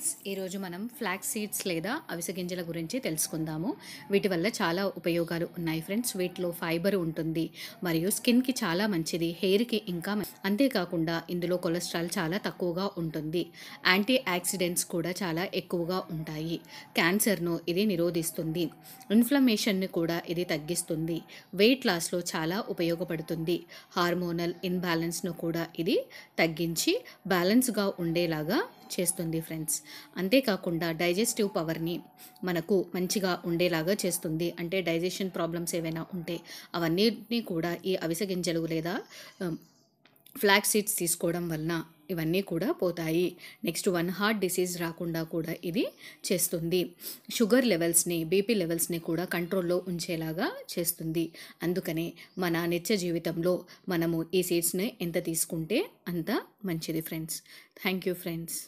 friends ఈరోజు మనం flax seeds లేదా అవిసె గింజల గురించి తెలుసుకుందాము వీటి వల్ల చాలా ఉపయోగాలు ఉన్నాయి ఫ్రెండ్స్ వీటిలో ఫైబర్ ఉంటుంది మరియు స్కిన్కి చాలా మంచిది హెయిర్కి ఇంకా అంతేకాకుండా ఇందులో కొలెస్ట్రాల్ చాలా తక్కువగా ఉంటుంది యాంటీ యాక్సిడెంట్స్ కూడా చాలా ఎక్కువగా ఉంటాయి క్యాన్సర్ను ఇది నిరోధిస్తుంది ఇన్ఫ్లమేషన్ని కూడా ఇది తగ్గిస్తుంది వెయిట్ లాస్లో చాలా ఉపయోగపడుతుంది హార్మోనల్ ఇన్బ్యాలెన్స్ను కూడా ఇది తగ్గించి బ్యాలెన్స్గా ఉండేలాగా చేస్తుంది ఫ్రెండ్స్ అంతేకాకుండా డైజెస్టివ్ పవర్ని మనకు మంచిగా ఉండేలాగా చేస్తుంది అంటే డైజెషన్ ప్రాబ్లమ్స్ ఏవైనా ఉంటే అవన్నీ కూడా ఈ అవిసె గింజలు లేదా ఫ్లాక్ సీడ్స్ తీసుకోవడం వలన ఇవన్నీ కూడా పోతాయి నెక్స్ట్ వన్ హార్ట్ డిసీజ్ రాకుండా కూడా ఇది చేస్తుంది షుగర్ లెవెల్స్ని బీపీ లెవెల్స్ని కూడా కంట్రోల్లో ఉంచేలాగా చేస్తుంది అందుకనే మన నిత్య జీవితంలో మనము ఈ సీడ్స్ని ఎంత తీసుకుంటే అంత మంచిది ఫ్రెండ్స్ థ్యాంక్ యూ ఫ్రెండ్స్